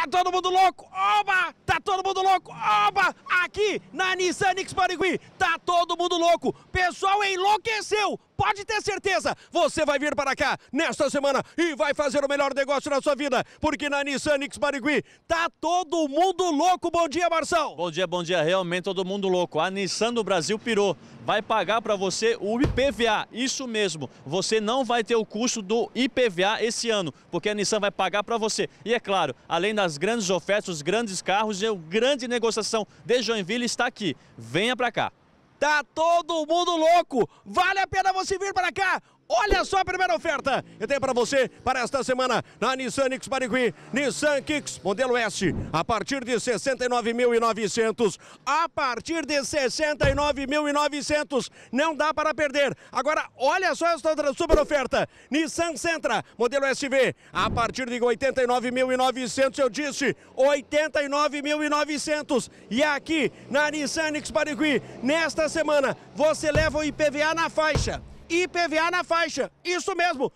Tá todo mundo louco, oba! Tá todo mundo louco, oba! Aqui na Nissan X Barigui, tá todo mundo louco. Pessoal enlouqueceu pode ter certeza, você vai vir para cá nesta semana e vai fazer o melhor negócio na sua vida, porque na Nissan Nix Barigui tá todo mundo louco. Bom dia, Marçal. Bom dia, bom dia. Realmente todo mundo louco. A Nissan do Brasil pirou. Vai pagar para você o IPVA. Isso mesmo. Você não vai ter o custo do IPVA esse ano, porque a Nissan vai pagar para você. E é claro, além das grandes ofertas, os grandes carros e a grande negociação de Joinville está aqui. Venha para cá. Tá todo mundo louco. Vale a pena você vir para cá. Olha só a primeira oferta que tenho para você para esta semana na Nissan X Barigui. Nissan Kicks, modelo S, a partir de 69.900. A partir de 69.900. Não dá para perder. Agora, olha só esta outra super oferta. Nissan Sentra, modelo SV, a partir de 89.900. Eu disse 89.900. E aqui na Nissan X Barigui, nesta semana, você leva o IPVA na faixa IPVA na faixa. Isso mesmo.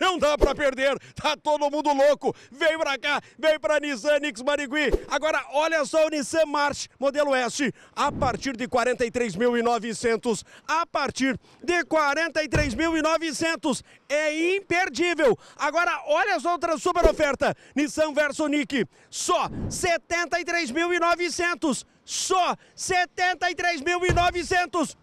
Não dá para perder. Tá todo mundo louco. Vem para cá, vem para Nissan Nix Marigui. Agora olha só o Nissan March modelo S a partir de 43.900, a partir de 43.900. É imperdível. Agora olha só outra super oferta. Nissan Verso Nick, só 73.900 só 73.900.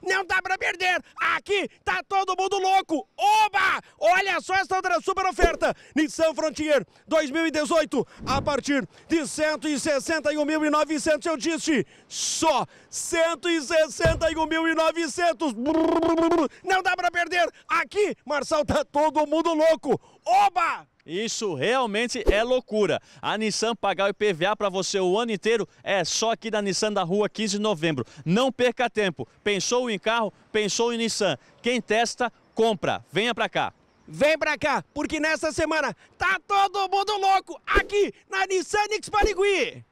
Não dá pra perder. Aqui tá todo mundo louco. Oba! Olha só essa outra super oferta. Nissan Frontier 2018 a partir de 161.900. Eu disse só 161.900. Não dá pra perder. Aqui, Marçal, tá todo mundo louco. Oba! Isso realmente é loucura. A Nissan pagar o IPVA para você o ano inteiro é só aqui da Nissan da rua 15 de novembro. Não perca tempo. Pensou em carro? Pensou em Nissan. Quem testa, compra. Venha para cá. Vem para cá, porque nessa semana tá todo mundo louco aqui na Nissan X Parigui.